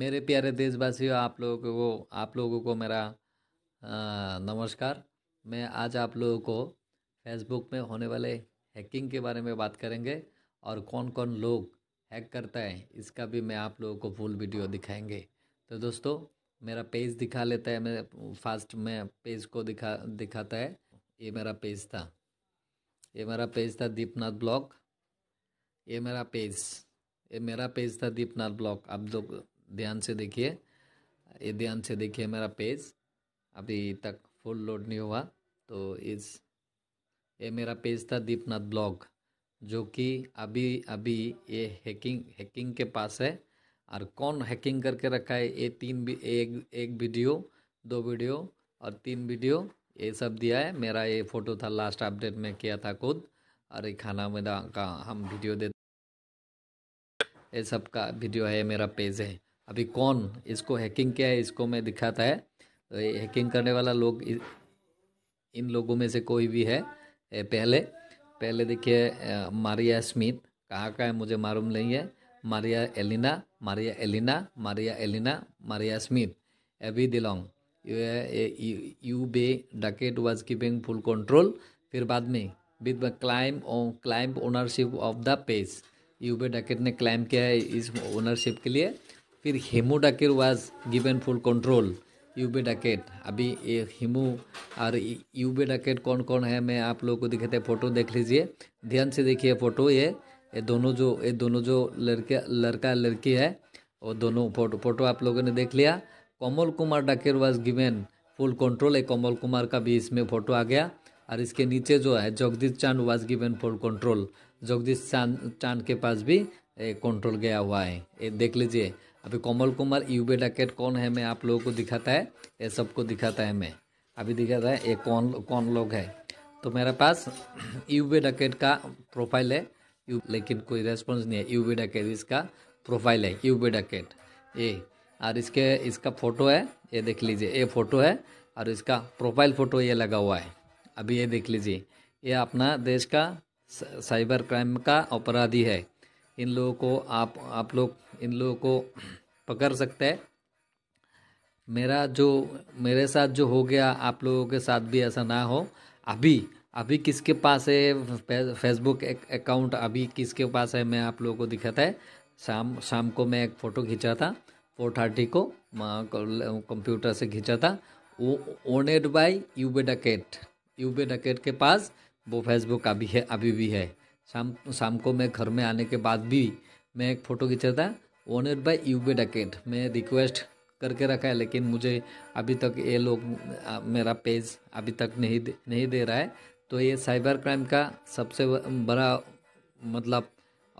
मेरे प्यारे देशवासियों आप लोगों को आप लोगों को मेरा आ, नमस्कार मैं आज आप लोगों को फेसबुक में होने वाले हैकिंग के बारे में बात करेंगे और कौन कौन लोग हैक करता है इसका भी मैं आप लोगों को फुल वीडियो दिखाएंगे तो दोस्तों मेरा पेज दिखा लेता है मैं फास्ट में पेज को दिखा दिखाता है ये मेरा पेज था ये मेरा पेज था दीपनाथ ब्लॉक ये मेरा पेज ये मेरा पेज था दीपनाथ ब्लॉक आप लोग ध्यान से देखिए ये ध्यान से देखिए मेरा पेज अभी तक फुल लोड नहीं हुआ तो इस ये मेरा पेज था दीपनाथ ब्लॉग जो कि अभी अभी ये हैकिंग हैकिंग के पास है और कौन हैकिंग करके रखा है ये तीन एक एक वीडियो दो वीडियो और तीन वीडियो ये सब दिया है मेरा ये फ़ोटो था लास्ट अपडेट में किया था खुद और ये खाना मेरा का हम वीडियो दे ये सब का वीडियो है मेरा पेज है अभी कौन इसको हैकिंग क्या है इसको मैं दिखाता है तो हैकिंग करने वाला लोग इन लोगों में से कोई भी है पहले पहले देखिए मारिया स्मिथ कहाँ का है मुझे मालूम नहीं है Maria Elina Maria Elina Maria Elina Maria Smith एवी दिलोंग यू बे डकेट वॉज कीपिंग फुल कंट्रोल फिर बाद में with claim claim ownership of the page यू बे डकेट ने क्लाइम किया है इस ओनरशिप के लिए फिर हेमू डाकेर वाज गिवन फुल कंट्रोल यूबे डाकेट अभी ये हिमू और यूबे डाकेट कौन कौन है मैं आप लोगों को दिखाते फ़ोटो देख लीजिए ध्यान से देखिए फ़ोटो ये ये दोनों जो ये दोनों जो लड़के लड़का लड़की है वो दोनों फोटो फोटो आप लोगों ने देख लिया कमल कुमार डाकेर वाज गिवेन फुल कंट्रोल है कमल कुमार का भी इसमें फ़ोटो आ गया और इसके नीचे जो है Jagdish Chand was given full control Jagdish Chand Chand के पास भी कंट्रोल गया हुआ है ये देख लीजिए अभी कोमल कुमार यूबे डकेट कौन है मैं आप लोगों को दिखाता है ये सबको दिखाता है मैं अभी दिखाता है ये कौन कौन लोग है तो मेरे पास यूबे डकेट का प्रोफाइल है यू लेकिन कोई रेस्पॉन्स नहीं है यूबे डकेट इसका प्रोफाइल है यूबे डकेट ये और इसके इसका फ़ोटो है ये देख लीजिए ये फ़ोटो है और इसका प्रोफाइल फ़ोटो ये लगा हुआ है अभी ये देख लीजिए ये अपना देश का साइबर क्राइम का अपराधी है इन लोगों को आप आप लोग इन लोगों को पकड़ सकते हैं मेरा जो मेरे साथ जो हो गया आप लोगों के साथ भी ऐसा ना हो अभी अभी किसके पास है फेसबुक अकाउंट अभी किसके पास है मैं आप लोगों को दिखाता है शाम शाम को मैं एक फ़ोटो खींचा था फोर थर्टी को कंप्यूटर से खींचा था वो ओनेड बाई यूबे डकेट यूबे डकेट के पास वो फेसबुक अभी है अभी भी है शाम शाम को मैं घर में आने के बाद भी मैं एक फ़ोटो खींचा था ओनर बाय यूबे डकेट मैं रिक्वेस्ट करके रखा है लेकिन मुझे अभी तक ये लोग मेरा पेज अभी तक नहीं दे, नहीं दे रहा है तो ये साइबर क्राइम का सबसे बड़ा मतलब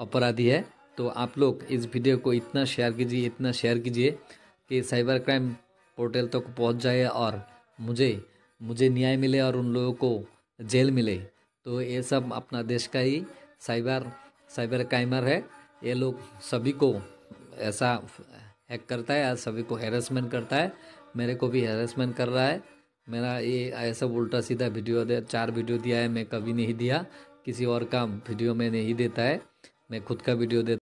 अपराधी है तो आप लोग इस वीडियो को इतना शेयर कीजिए इतना शेयर कीजिए कि साइबर क्राइम पोर्टल तक तो पहुंच जाए और मुझे मुझे न्याय मिले और उन लोगों को जेल मिले तो ये सब अपना देश का ही साइबर साइबर क्राइमर है ये लोग सभी को ऐसा हैक करता है या सभी को हेरसमेंट करता है मेरे को भी हेरासमेंट कर रहा है मेरा ये ऐसा उल्टा सीधा वीडियो दे चार वीडियो दिया है मैं कभी नहीं दिया किसी और का वीडियो मैं नहीं देता है मैं खुद का वीडियो देता